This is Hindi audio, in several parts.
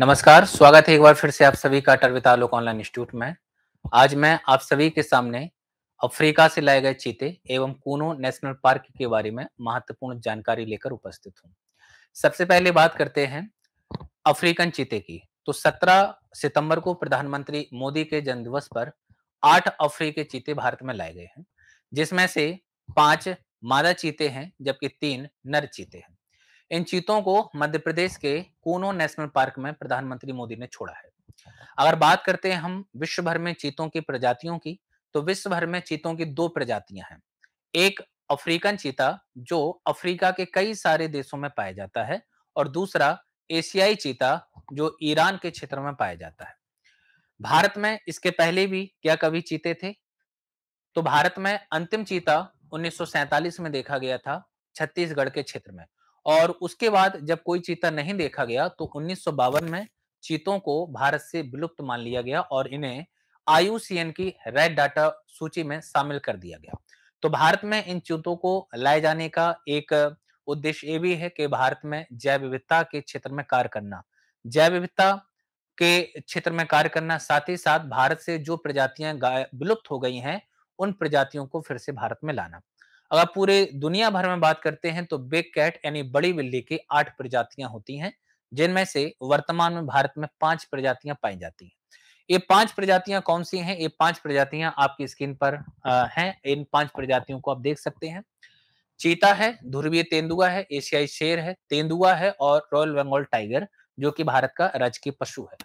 नमस्कार स्वागत है एक बार फिर से आप सभी का टर्वितालोक ऑनलाइन इंस्टीट्यूट में आज मैं आप सभी के सामने अफ्रीका से लाए गए चीते एवं कूनो नेशनल पार्क के बारे में महत्वपूर्ण जानकारी लेकर उपस्थित हूँ सबसे पहले बात करते हैं अफ्रीकन चीते की तो 17 सितंबर को प्रधानमंत्री मोदी के जन्मदिवस पर आठ अफ्रीकी चीते भारत में लाए गए हैं जिसमें से पांच मादा चीते हैं जबकि तीन नर चीते हैं इन चीतों को मध्य प्रदेश के कोनो नेशनल पार्क में प्रधानमंत्री मोदी ने छोड़ा है अगर बात करते हैं हम विश्व भर में चीतों की प्रजातियों की तो विश्व भर में चीतों की दो प्रजातियां हैं एक अफ्रीकन चीता जो अफ्रीका के कई सारे देशों में पाया जाता है और दूसरा एशियाई चीता जो ईरान के क्षेत्र में पाया जाता है भारत में इसके पहले भी क्या कभी चीते थे तो भारत में अंतिम चीता उन्नीस में देखा गया था छत्तीसगढ़ के क्षेत्र में और उसके बाद जब कोई चीता नहीं देखा गया तो उन्नीस में चीतों को भारत से विलुप्त मान लिया गया और इन्हें आईयूसीएन की रेड डाटा सूची में शामिल कर दिया गया तो भारत में इन चीतों को लाए जाने का एक उद्देश्य ये भी है कि भारत में जैव विविधता के क्षेत्र में कार्य करना जैव विविधता के क्षेत्र में कार्य करना साथ ही साथ भारत से जो प्रजातियां विलुप्त हो गई हैं उन प्रजातियों को फिर से भारत में लाना अगर पूरे दुनिया भर में बात करते हैं तो बिग कैट यानी बड़ी बिल्ली की आठ प्रजातियां होती हैं जिनमें से वर्तमान में भारत में पांच प्रजातियां पाई जाती हैं ये पांच प्रजातियां कौन सी हैं ये पांच प्रजातियां आपकी स्क्रीन पर हैं इन पांच प्रजातियों को आप देख सकते हैं चीता है ध्रुवीय तेंदुआ है एशियाई शेर है तेंदुआ है और रॉयल बंगाल टाइगर जो कि भारत का राजकीय पशु है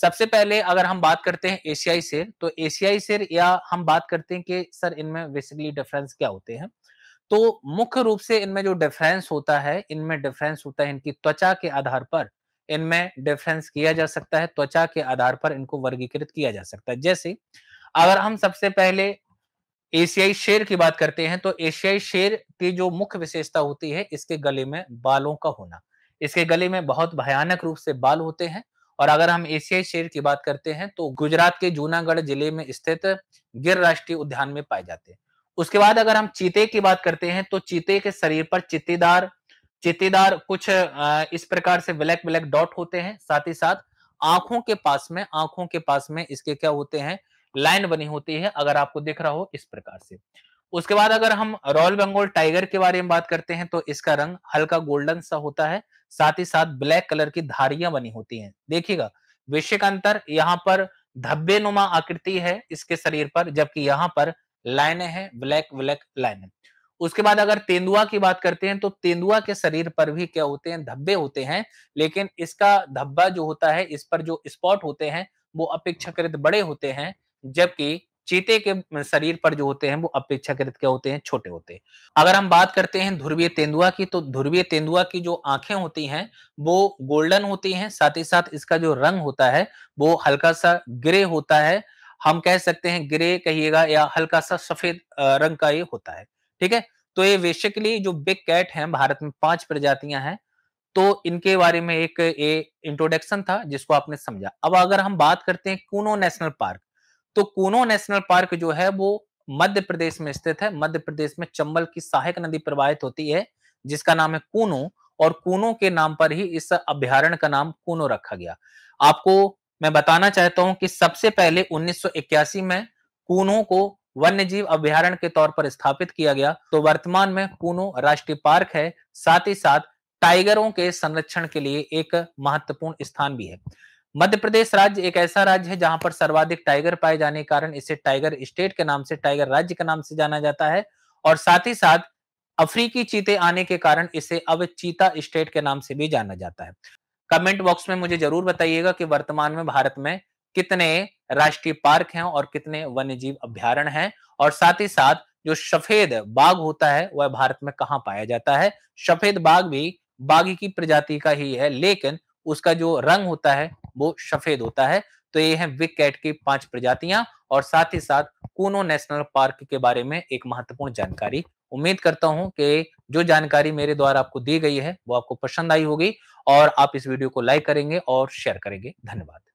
सबसे पहले अगर हम बात करते हैं एशियाई शेर तो एशियाई शेर या हम बात करते हैं कि सर इनमें बेसिकली डिफरेंस क्या होते हैं तो मुख्य रूप से इनमें जो डिफरेंस होता है इनमें डिफरेंस होता है इनकी त्वचा के आधार पर इनमें डिफरेंस किया जा सकता है त्वचा के आधार पर इनको वर्गीकृत किया जा सकता है जैसे अगर हम सबसे पहले एशियाई शेर की बात करते हैं तो एशियाई शेर की जो मुख्य विशेषता होती है इसके गले में बालों का होना इसके गले में बहुत भयानक रूप से बाल होते हैं और अगर हम एशियाई शेर की बात करते हैं तो गुजरात के जूनागढ़ जिले में स्थित गिर राष्ट्रीय उद्यान में पाए जाते हैं उसके बाद अगर हम चीते की बात करते हैं तो चीते के शरीर पर चित्तीदार चित्तीदार कुछ इस प्रकार से ब्लैक ब्लैक डॉट होते हैं साथ ही साथ आंखों के पास में आंखों के पास में इसके क्या होते हैं लाइन बनी होती है अगर आपको दिख रहा हो इस प्रकार से उसके बाद अगर हम रॉयल बंगोल टाइगर के बारे में बात करते हैं तो इसका रंग हल्का गोल्डन सा होता है साथ ही साथ ब्लैक कलर की धारियां बनी होती हैं देखिएगा विषय का अंतर यहाँ पर धब्बे नुमा आकृति है इसके शरीर पर जबकि यहाँ पर लाइने हैं ब्लैक ब्लैक लाइने उसके बाद अगर तेंदुआ की बात करते हैं तो तेंदुआ के शरीर पर भी क्या होते हैं धब्बे होते हैं लेकिन इसका धब्बा जो होता है इस पर जो स्पॉट होते हैं वो अपेक्षाकृत बड़े होते हैं जबकि चीते के शरीर पर जो होते हैं वो अपेक्षाकृत क्या होते हैं छोटे होते हैं अगर हम बात करते हैं ध्रुवीय तेंदुआ की तो ध्रुवीय तेंदुआ की जो आंखें होती हैं वो गोल्डन होती हैं साथ ही साथ इसका जो रंग होता है वो हल्का सा ग्रे होता है हम कह सकते हैं ग्रे कहिएगा या हल्का सा सफेद रंग का ये होता है ठीक है तो ये बेसिकली जो बिग कैट है भारत में पांच प्रजातियां हैं तो इनके बारे में एक ये इंट्रोडक्शन था जिसको आपने समझा अब अगर हम बात करते हैं कूनो नेशनल पार्क तो कूनो नेशनल पार्क जो है वो मध्य प्रदेश में स्थित है मध्य प्रदेश में चंबल की सहायक नदी प्रवाहित होती है जिसका नाम है कूनो और कूनो के नाम पर ही इस अभ्यारण्य का नाम कूनो रखा गया आपको मैं बताना चाहता हूं कि सबसे पहले 1981 में कूनो को वन्य जीव अभ्यारण के तौर पर स्थापित किया गया तो वर्तमान में कूनो राष्ट्रीय पार्क है साथ ही साथ टाइगरों के संरक्षण के लिए एक महत्वपूर्ण स्थान भी है मध्य प्रदेश राज्य एक ऐसा राज्य है जहां पर सर्वाधिक टाइगर पाए जाने के कारण इसे टाइगर स्टेट के नाम से टाइगर राज्य के नाम से जाना जाता है और साथ ही साथ अफ्रीकी चीते आने के कारण इसे अब चीता स्टेट के नाम से भी जाना जाता है कमेंट बॉक्स में मुझे जरूर बताइएगा कि वर्तमान में भारत में कितने राष्ट्रीय पार्क हैं और कितने वन्य जीव अभ्यारण हैं और साथ ही साथ जो सफेद बाघ होता है वह भारत में कहाँ पाया जाता है सफेद बाघ भी बाघ की प्रजाति का ही है लेकिन उसका जो रंग होता है वो सफेद होता है तो ये है विक कैट की पांच प्रजातियां और साथ ही साथ कूनो नेशनल पार्क के बारे में एक महत्वपूर्ण जानकारी उम्मीद करता हूं कि जो जानकारी मेरे द्वारा आपको दी गई है वो आपको पसंद आई होगी और आप इस वीडियो को लाइक करेंगे और शेयर करेंगे धन्यवाद